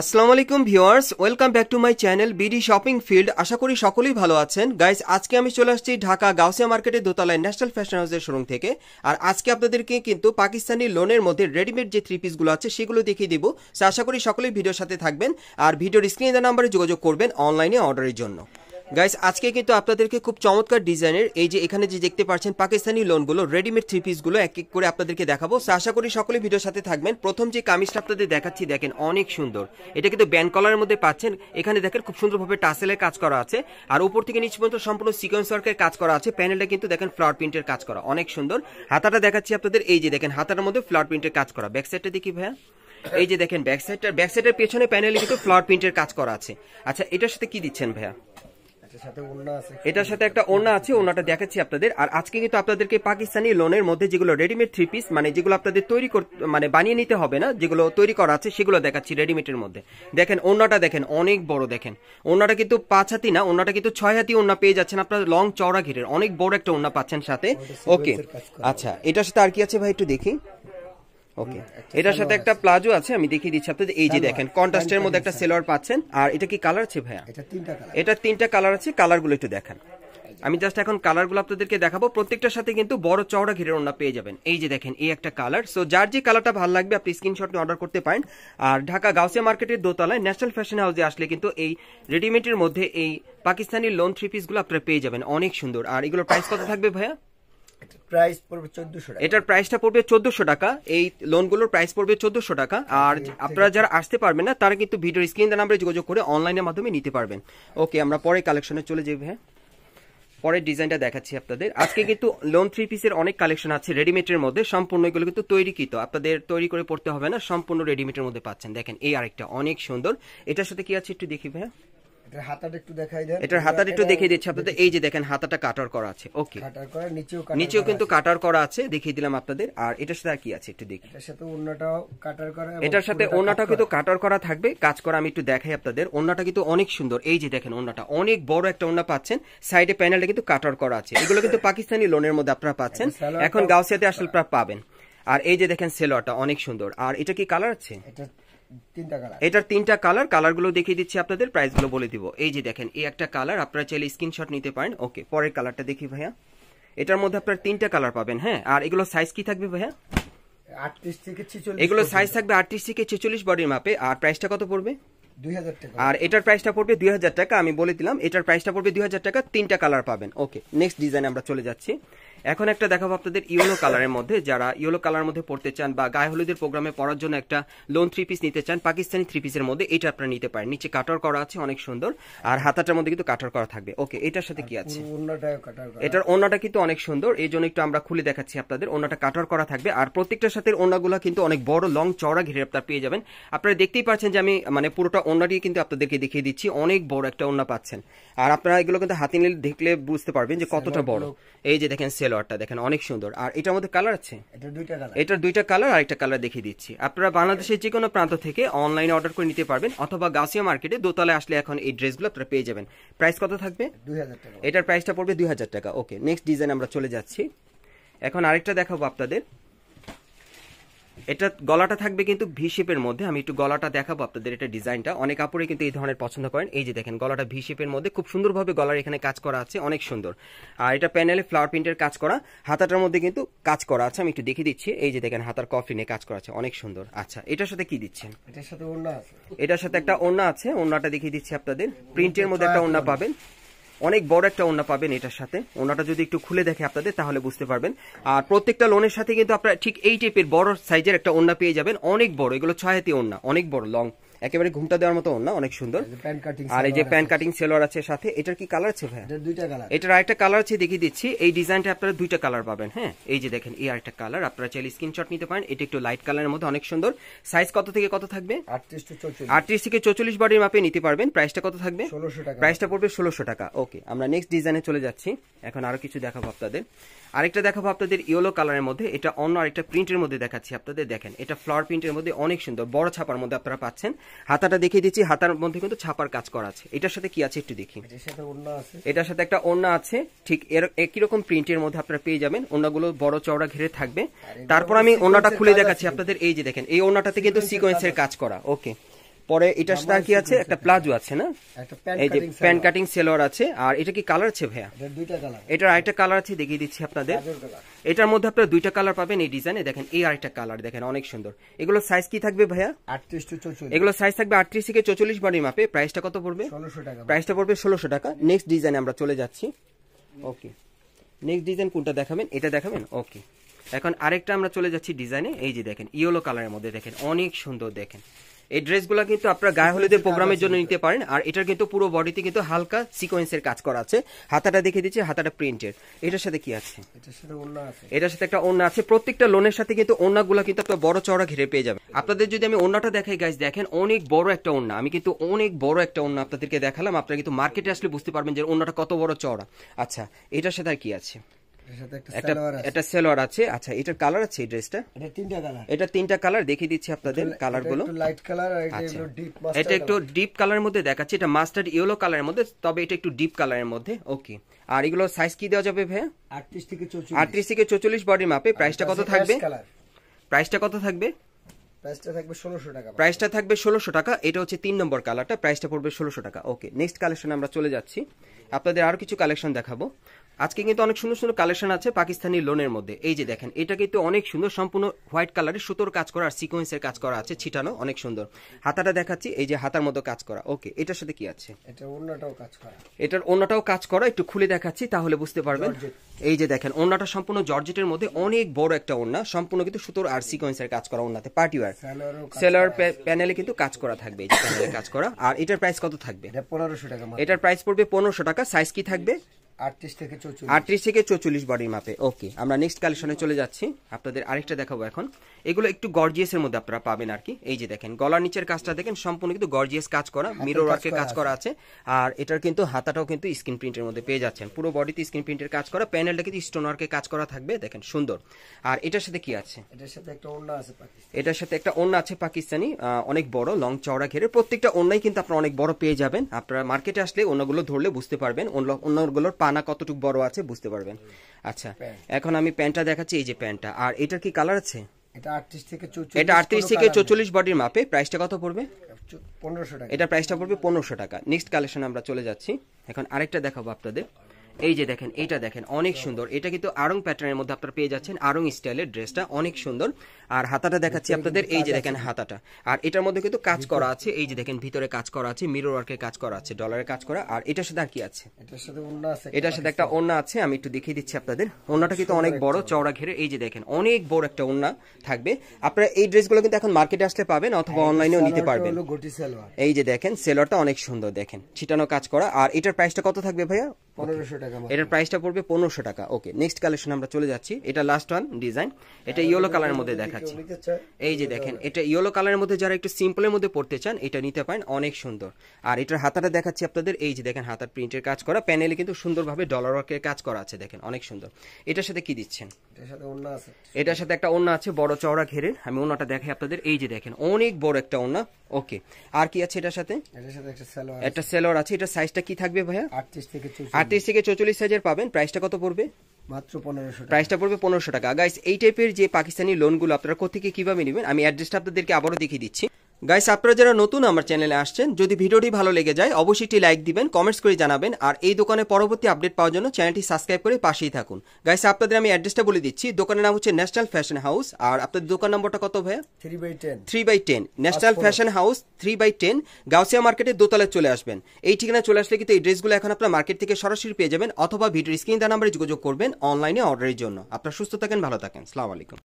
আসসালামু আলাইকুম viewers welcome back to my channel BD shopping field আশা করি সকলেই ভালো আছেন গাইজ আজকে আমি চলে আসছি ঢাকা গাউসিয়া মার্কেটের দোতলায় ন্যাশনাল ফ্যাশন হাউসের শোরুম থেকে আর আজকে আপনাদেরকে কিন্তু পাকিস্তানি লোনের মধ্যে রেডিমেড যে থ্রি পিসগুলো আছে সেগুলো দেখিয়ে দিব আশা করি সকলেই ভিডিওর সাথে থাকবেন আর ভিডিওর স্ক্রিনে দেওয়া নাম্বারে যোগাযোগ করবেন অনলাইনে অর্ডারের জন্য গাইস আজকে কিন্তু আপনাদেরকে খুব চমৎকার ডিজাইনের এই যে এখানে যে দেখতে পাচ্ছেন পাকিস্তানি লোনগুলো রেডিমেড থ্রি পিসগুলো এক এক করে আপনাদেরকে দেখাবো আশা করি সকলে ভিডিওর সাথে থাকবেন প্রথম যে কামিজটা আপনাদের দেখাচ্ছি দেখেন অনেক সুন্দর এটা কিন্তু ব্যান্ড কলারের মধ্যে পাচ্ছেন এখানে দেখেন খুব সুন্দরভাবে টাসেলের কাজ করা আছে আর উপর থেকে নিচ পর্যন্ত সম্পূর্ণ সিকোয়েন্স ওয়ার্কের কাজ করা আছে প্যানেলটা কিন্তু দেখেন ফ্লাওয়ার প্রিন্টের কাজ করা অনেক সুন্দর হাতাটা দেখাচ্ছি আপনাদের এই যে দেখেন হাতাটার মধ্যে ফ্লাওয়ার প্রিন্টের কাজ করা ব্যাক সাইডটা দেখি ভাইয়া এই যে দেখেন ব্যাক সাইডটার ব্যাক সাইডের পেছনে প্যানেলে কিন্তু ফ্লাওয়ার প্রিন্টের কাজ করা আছে আচ্ছা এটার সাথে কি দিচ্ছেন ভাইয়া এটার সাথে একটা ওড়না আছে ওড়নাটা দেখাচ্ছি আপনাদের আর আজকে কিন্তু আপনাদেরকে পাকিস্তানি লোনের মধ্যে যেগুলো রেডিমেড থ্রি পিস মানে যেগুলো আপনাদের তৈরি মানে বানিয়ে নিতে হবে না যেগুলো তৈরি করা আছে সেগুলো দেখাচ্ছি রেডিমেডের মধ্যে দেখেন ওড়নাটা দেখেন অনেক বড় দেখেন ওড়নাটা কিন্তু পাঁচ হাতি না ওড়নাটা কিন্তু ছয় হাতি ওড়না পেয়ে যাচ্ছেন আপনারা লং চওড়া ঘিরের অনেক বড় একটা ওড়না পাচ্ছেন সাথে ওকে আচ্ছা এটার সাথে আর কি আছে ভাই একটু দেখি ওকে এটার সাথে একটা প্লাজো আছে আমি দেখিয়ে দিচ্ছি আপনাদের এই যে দেখেন কন্ট্রাস্টের মধ্যে একটা সেলোয়ার পাচ্ছেন আর এটা কি কালার আছে ভাইয়া এটা তিনটা কালার এটা তিনটা কালার আছে কালারগুলো একটু আমি জাস্ট এখন কালারগুলো আপনাদেরকে দেখাবো প্রত্যেকটার সাথে কিন্তু বড় চওড়া ওনা পেয়ে যাবেন এই যে দেখেন এই একটা কালার সো যার যে কালারটা ভালো লাগবে আপনি স্ক্রিনশট নিয়ে অর্ডার করতে পারেন আর ঢাকা গাউসিয়া মার্কেটের দোতলায় ন্যাশনাল ফ্যাশন হাউসে আসলে কিন্তু এই রেডিমেডের মধ্যে এই পাকিস্তানি লোন থ্রি পিসগুলো আপনারা পেয়ে যাবেন অনেক সুন্দর আর এগুলোর প্রাইস কত থাকবে ভাইয়া প্রাইস পড়বে 1400 টাকা এটার প্রাইসটা পড়বে 1400 টাকা এই লোনগুলোর প্রাইস পড়বে টাকা হ্যাঁ, আর আপনারা যারা আসতে পারবেন না তারা কিন্তু স্ক্রিন নাম্বারে যোগাযোগ করে অনলাইনের মাধ্যমে নিতে পারবেন ওকে আমরা পরে কালেকশনে চলে হ্যাঁ পরের ডিজাইনটা দেখাচ্ছি আপনাদের আজকে কিন্তু লোন থ্রি পিসের অনেক কালেকশন আছে রেডিমেডের মধ্যে সম্পূর্ণ এগুলো কিন্তু তৈরিকৃত আপনাদের তৈরি করে পড়তে হবে না সম্পূর্ণ রেডিমেডের মধ্যে পাচ্ছেন দেখেন এই আরেকটা অনেক সুন্দর এটার সাথে কি আছে একটু দেখি ভাইয়া আর কাজ করা আমি একটু দেখাই আপনাদের কিন্তু অনেক সুন্দর এই যে দেখেন ওন্নাটা অনেক বড় একটা ওন্না পাচ্ছেন সাইডে প্যানেলটা কিন্তু কাটার করা আছে এগুলো কিন্তু পাকিস্তানি লোনের মধ্যে আপনারা পাচ্ছেন এখন গাউসিয়াতে আসলে পাবেন আর এই যে দেখেন সেলোয়ারটা অনেক সুন্দর আর এটা কি কালার আছে এটা এটার তিনটা কালার কালারগুলো দেখিয়ে দিচ্ছি আপনাদের প্রাইসগুলো বলে দিব এই যে দেখেন এই একটা কালার আপনারা চাইলে স্ক্রিনশট নিতে পারেন ওকে পরের কালারটা দেখি ভাইয়া এটার মধ্যে আপনারা তিনটা কালার পাবেন হ্যাঁ আর এগুলো সাইজ কি থাকবে ভাইয়া এগুলো সাইজ থাকবে আটত্রিশ থেকে ছেচল্লিশ বডির মাপে আর প্রাইসটা কত পড়বে আর এটার প্রাইসটা পড়বে দুই টাকা আমি বলে দিলাম এটার প্রাইসটা পড়বে দুই টাকা তিনটা কালার পাবেন ওকে নেক্সট ডিজাইন আমরা চলে যাচ্ছি এখন একটা দেখাবো আপনাদের ইয়েলো কালারের মধ্যে যারা ইয়েলো কালারের মধ্যে পড়তে চান বা গায়ে হলুদের প্রোগ্রামে পড়ার জন্য একটা লোন থ্রি পিস নিতে চান পাকিস্তানি থ্রি পিসের মধ্যে এটা আপনারা নিতে পারেন নিচে কাটার করা আছে অনেক সুন্দর আর হাতাটার মধ্যে কিন্তু কাটার করা থাকবে ওকে এটার সাথে কি আছে এটার অন্যটা কিন্তু অনেক সুন্দর এই জন্য একটু আমরা খুলে দেখাচ্ছি আপনাদের অন্যটা কাটার করা থাকবে আর প্রত্যেকটার সাথে অন্যগুলো কিন্তু অনেক বড় লং চড়া ঘিরে আপনারা পেয়ে যাবেন আপনারা দেখতেই পাচ্ছেন যে আমি মানে পুরোটা ওনাটি কিন্তু আপনাদেরকে দেখিয়ে দিচ্ছি অনেক বড় একটা অন্য পাচ্ছেন আর আপনারা এগুলো কিন্তু হাতে নিলে দেখলে বুঝতে পারবেন যে কতটা বড় এই যে দেখেন সেল সালোয়ারটা দেখেন অনেক সুন্দর আর এটার মধ্যে কালার আছে এটার দুইটা কালার আর একটা কালার দেখিয়ে দিচ্ছি আপনারা বাংলাদেশের যে কোনো প্রান্ত থেকে অনলাইনে অর্ডার করে নিতে পারবেন অথবা গাছিয়া মার্কেটে দোতলায় আসলে এখন এই ড্রেসগুলো আপনারা পেয়ে যাবেন প্রাইস কত থাকবে এটার প্রাইসটা পড়বে দুই হাজার টাকা ওকে নেক্সট ডিজাইন আমরা চলে যাচ্ছি এখন আরেকটা দেখাবো আপনাদের এটা গলাটা থাকবে কিন্তু ভি শেপের মধ্যে আমি একটু গলাটা দেখাবো আপনাদের এটা ডিজাইনটা অনেক কাপড়ে কিন্তু এই ধরনের পছন্দ করেন এই যে দেখেন গলাটা ভি শেপের মধ্যে খুব সুন্দরভাবে গলার এখানে কাজ করা আছে অনেক সুন্দর আর এটা প্যানেলে ফ্লাওয়ার প্রিন্টের কাজ করা হাতাটার মধ্যে কিন্তু কাজ করা আছে আমি একটু দেখিয়ে দিচ্ছি এই যে দেখেন হাতার কফিনে কাজ করা আছে অনেক সুন্দর আচ্ছা এটার সাথে কি দিচ্ছেন এটার সাথে ওড়না আছে এটার সাথে একটা ওড়না আছে ওড়নাটা দেখিয়ে দিচ্ছি আপনাদের প্রিন্টের মধ্যে একটা ওড়না পাবেন অনেক বড় একটা ওনা পাবেন এটার সাথে ওনাটা যদি একটু খুলে দেখে আপনাদের তাহলে বুঝতে পারবেন আর প্রত্যেকটা লোনের সাথে কিন্তু আপনারা ঠিক এই টাইপের বড় সাইজের একটা ওনা পেয়ে যাবেন অনেক বড় এগুলো ছয় হাতি ওনা অনেক বড় লং একেবারে ঘুমটা দেওয়ার মতো না অনেক সুন্দর আর এই যে প্যান্ট কাটিং সেলোয়ার আছে সাথে এটার কি কালার আছে ভাই দুইটা কালার এটার আরেকটা কালার আছে দেখিয়ে দিচ্ছি এই ডিজাইনটা আপনারা দুইটা কালার পাবেন হ্যাঁ এই যে দেখেন এই আরেকটা কালার আপনারা চাইলে স্ক্রিনশট নিতে পারেন এটা একটু লাইট কালারের মধ্যে অনেক সুন্দর সাইজ কত থেকে কত থাকবে আটত্রিশ থেকে চৌচল্লিশ বডির মাপে নিতে পারবেন প্রাইসটা কত থাকবে প্রাইসটা পড়বে ষোলোশো টাকা ওকে আমরা নেক্সট ডিজাইনে চলে যাচ্ছি এখন আরো কিছু দেখাবো আপনাদের আরেকটা দেখাবো আপনাদের ইয়েলো কালারের মধ্যে এটা অন্য আরেকটা প্রিন্টের মধ্যে দেখাচ্ছি আপনাদের দেখেন এটা ফ্লাওয়ার প্রিন্টের মধ্যে অনেক সুন্দর বড় ছাপার মধ্যে আপনারা পাচ্ছেন হাতাটা দেখিয়ে দিচ্ছি হাতার মধ্যে কিন্তু ছাপার কাজ করা আছে এটার সাথে কি আছে একটু দেখি এটার সাথে একটা ওন্না আছে ঠিক এর একই রকম প্রিন্টের মধ্যে আপনারা পেয়ে যাবেন ওন্নাগুলো বড় চওড়া ঘিরে থাকবে তারপর আমি ওন্নাটা খুলে দেখাচ্ছি আপনাদের এই যে দেখেন এই ওন্নাটাতে কিন্তু সিকোয়েন্সের কাজ করা ওকে পরে এটার সাথে কি আছে একটা প্লাজো আছে না এই যে প্যান কাটিং সেলোয়ার আছে আর এটা কি কালার আছে ভাইয়া এটার আরেকটা কালার আছে দেখিয়ে দিচ্ছি আপনাদের এটার মধ্যে আপনারা দুইটা কালার পাবেন এই ডিজাইনে দেখেন এই আরেকটা কালার দেখেন অনেক সুন্দর এগুলো সাইজ কি থাকবে ভাইয়া টু এগুলো সাইজ থাকবে আটত্রিশ থেকে চৌচল্লিশ বারের মাপে প্রাইসটা কত পড়বে প্রাইসটা পড়বে ষোলোশো টাকা নেক্সট ডিজাইনে আমরা চলে যাচ্ছি ওকে নেক্সট ডিজাইন কোনটা দেখাবেন এটা দেখাবেন ওকে এখন আরেকটা আমরা চলে যাচ্ছি ডিজাইনে এই যে দেখেন ইয়েলো কালারের মধ্যে দেখেন অনেক সুন্দর দেখেন এই ড্রেসগুলো কিন্তু আপনারা গায়ে হলুদের প্রোগ্রামের জন্য নিতে পারেন আর এটার কিন্তু পুরো বডিতে কিন্তু হালকা সিকোয়েন্সের কাজ করা আছে হাতাটা দেখে দিচ্ছি হাতাটা প্রিন্টের এটার সাথে কি আছে এটার সাথে একটা ওন্না আছে প্রত্যেকটা লোনের সাথে কিন্তু ওন্নাগুলো কিন্তু আপনার বড় চড়া ঘিরে পেয়ে যাবে আপনাদের যদি আমি ওন্নাটা দেখাই গাছ দেখেন অনেক বড় একটা ওন্না আমি কিন্তু অনেক বড় একটা ওনা আপনাদেরকে দেখালাম আপনারা কিন্তু মার্কেটে আসলে বুঝতে পারবেন যে ওন্নাটা কত বড় চড়া আচ্ছা এটার সাথে আর কি আছে এটা সেলোয়ার আছে আচ্ছা এটার কালার আছে এই ড্রেসটা এটা তিনটা কালার এটা তিনটা কালার দেখিয়ে দিচ্ছি আপনাদের কালার গুলো লাইট কালার আচ্ছা। এটা একটু ডিপ কালারের মধ্যে দেখাচ্ছি এটা মাস্টার্ড ইয়েলো কালারের মধ্যে তবে এটা একটু ডিপ কালারের মধ্যে ওকে আর এগুলো সাইজ কি দেওয়া যাবে ভাই আটত্রিশ থেকে 44 থেকে বডির মাপে প্রাইসটা কত থাকবে প্রাইসটা কত থাকবে প্রাইসটা থাকবে টাকা প্রাইসটা থাকবে ষোলোশো টাকা এটা হচ্ছে তিন নম্বর কালারটা প্রাইসটা পড়বে ষোলোশো টাকা ওকে নেক্সট কালেকশন আমরা চলে যাচ্ছি আপনাদের আরও কিছু কালেকশন দেখাবো আজকে কিন্তু অনেক সুন্দর সুন্দর কালেকশন আছে পাকিস্তানি লোনের মধ্যে এই যে দেখেন এটা কিন্তু অনেক সুন্দর সম্পূর্ণ হোয়াইট কালারের সুতোর কাজ করা আর সিকোয়েন্সের কাজ করা আছে ছিটানো অনেক সুন্দর হাতাটা দেখাচ্ছি এই যে হাতার মতো কাজ করা ওকে এটার সাথে কি আছে এটা অন্যটাও কাজ করা এটার অন্যটাও কাজ করা একটু খুলে দেখাচ্ছি তাহলে বুঝতে পারবেন এই যে দেখেন ওনাটা সম্পূর্ণ জর্জেটের মধ্যে অনেক বড় একটা ওনা সম্পূর্ণ কিন্তু সুতোর আর সিকোয়েন্সের কাজ করা ওনাতে পার্টিওয়ার সেলার প্যানেলে কিন্তু কাজ করা থাকবে এই যে প্যানেলে কাজ করা আর এটার প্রাইস কত থাকবে পনেরোশো টাকা এটার প্রাইস পড়বে পনেরোশো টাকা টাকা সাইজ কি থাকবে আটত্রিশ থেকে চৌচল্লিশ বডি মাপে ওকে আমরা নেক্সট কালেকশনে চলে যাচ্ছি আপনাদের আরেকটা দেখাবো এখন এগুলো একটু গর্জিয়াসের মধ্যে আপনারা পাবেন আর কি এই যে দেখেন গলার নিচের কাজটা দেখেন সম্পূর্ণ কিন্তু গর্জিয়াস কাজ করা মিরর ওয়ার্কের কাজ করা আছে আর এটার কিন্তু হাতাটাও কিন্তু স্ক্রিন প্রিন্টের মধ্যে পেয়ে যাচ্ছেন পুরো বডিতে স্ক্রিন প্রিন্টের কাজ করা প্যানেলটা কিন্তু স্টোন ওয়ার্কের কাজ করা থাকবে দেখেন সুন্দর আর এটার সাথে কি আছে এটার সাথে একটা অন্য আছে পাকিস্তানি এটার সাথে একটা অন্য আছে পাকিস্তানি অনেক বড় লং চওড়া ঘেরে প্রত্যেকটা ওন্নাই কিন্তু আপনারা অনেক বড় পেয়ে যাবেন আপনারা মার্কেটে আসলে অন্যগুলো ধরলে বুঝতে পারবেন অন্যগুলোর পান আনা কতটুকু বড় আছে বুঝতে পারবেন আচ্ছা এখন আমি প্যান্টটা দেখাচ্ছি এই যে প্যান্টটা আর এটার কি কালার আছে এটা 38 থেকে 44 এটা 38 থেকে 44 বডির মাপে প্রাইসটা কত পড়বে 1500 টাকা এটা প্রাইসটা পড়বে 1500 টাকা নেক্সট কালেকশন আমরা চলে যাচ্ছি এখন আরেকটা দেখাবো আপনাদের এই যে দেখেন এটা দেখেন অনেক সুন্দর এটা কিন্তু আরং প্যাটার্নের মধ্যে আপনারা পেয়ে যাচ্ছেন আরং স্টাইলের ড্রেসটা অনেক সুন্দর আর হাতাটা দেখাচ্ছি আপনাদের এই যে দেখেন হাতাটা আর এটার মধ্যে কিন্তু কাজ করা আছে এই যে দেখেন ভিতরে কাজ করা আছে মিরর ওয়ার্কের কাজ করা আছে ডলারের কাজ করা আর এটার সাথে আর কি আছে এটার সাথে একটা ওন্না আছে আমি একটু দেখিয়ে দিচ্ছি আপনাদের ওন্নাটা কিন্তু অনেক বড় চওড়া ঘেরে এই যে দেখেন অনেক বড় একটা ওন্না থাকবে আপনারা এই ড্রেসগুলো কিন্তু এখন মার্কেটে আসলে পাবেন অথবা অনলাইনেও হ্যাঁ, নিতে পারবেন এই যে দেখেন সেলরটা অনেক সুন্দর দেখেন ছিটানো কাজ করা আর এটার প্রাইসটা কত থাকবে ভাইয়া এটার প্রাইসটা পড়বে পনেরোশো টাকা ওকে নেক্সট কালেকশন আমরা চলে যাচ্ছি এটা লাস্ট ওয়ান ডিজাইন এটা ইয়েলো হ্যাঁ, কালারের মধ্যে দেখাচ্ছি এই যে দেখেন এটা ইয়েলো কালারের মধ্যে যারা একটু সিম্পলের মধ্যে পড়তে চান এটা নিতে পারেন অনেক সুন্দর আর এটার হাতাটা দেখাচ্ছি আপনাদের এই যে দেখেন হাতার প্রিন্টের কাজ করা প্যানেলে কিন্তু সুন্দরভাবে ডলার ওয়ার্কের কাজ করা আছে দেখেন অনেক সুন্দর এটার সাথে কি দিচ্ছেন এটার সাথে একটা ওন্না আছে বড় চওড়া ঘেরের আমি ওন্নাটা দেখাই আপনাদের এই যে দেখেন অনেক বড় একটা ওন্না ওকে আর কি আছে এটার সাথে একটা সেলোয়ার আছে এটার সাইজটা কি থাকবে ভাইয়া আটত্রিশ থেকে চৌচল্লিশ সাইজের পাবেন প্রাইসটা কত পড়বে মাত্র পনেরোশো প্রাইসটা পড়বে পনেরোশো টাকা গাইস এই টাইপের যে পাকিস্তানি লোনগুলো আপনারা কোথেকে কিভাবে নেবেন আমি অ্যাড্রেসটা আপনাদেরকে আবারও দেখিয়ে দিচ্ছি গাইস আপনারা যারা নতুন আমার চ্যানেলে আসছেন যদি ভিডিওটি ভালো লেগে যায় অবশ্যই লাইক দিবেন কমেন্টস করে জানাবেন আর এই দোকানে পরবর্তী আপডেট পাওয়ার জন্য চ্যানেলটি সাবস্ক্রাইব করে পাশেই থাকুন গাইস আপনাদের আমি অ্যাড্রেসটা বলে দিচ্ছি দোকানের নাম হচ্ছে ন্যাশনাল ফ্যাশন হাউস আর আপনাদের দোকান নম্বরটা কত ভাই three by ten three by ten national fashion house three by ten Gausia মার্কেটে দোতলায় চলে আসবেন এই ঠিকানা চলে আসলে কিন্তু এই ড্রেসগুলো এখন আপনার মার্কেট থেকে সরাসরি পেয়ে যাবেন অথবা ভিডিও স্ক্রিন দেওয়া নাম্বারে যোগাযোগ করবেন অনলাইনে অর্ডারের জন্য আপনারা সুস্থ থাকেন ভালো থাকেন সালাম আলাইকুম